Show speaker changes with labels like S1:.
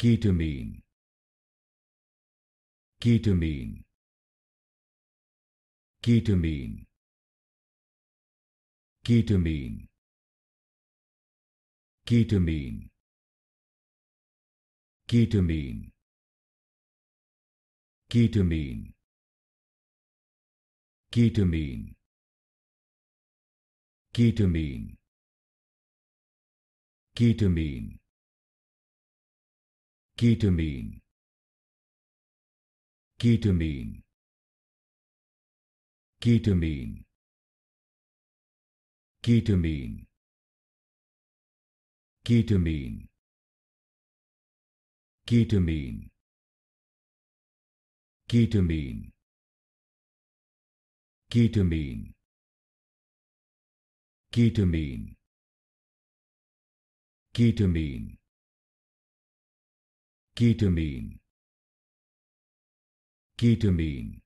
S1: ketamine ketamine ketamine ketamine ketamine ketamine ketamine ketamine ketamine ketamine ketamine ketamine ketamine ketamine ketamine ketamine ketamine ketamine ketamine ketamine ketamine ketamine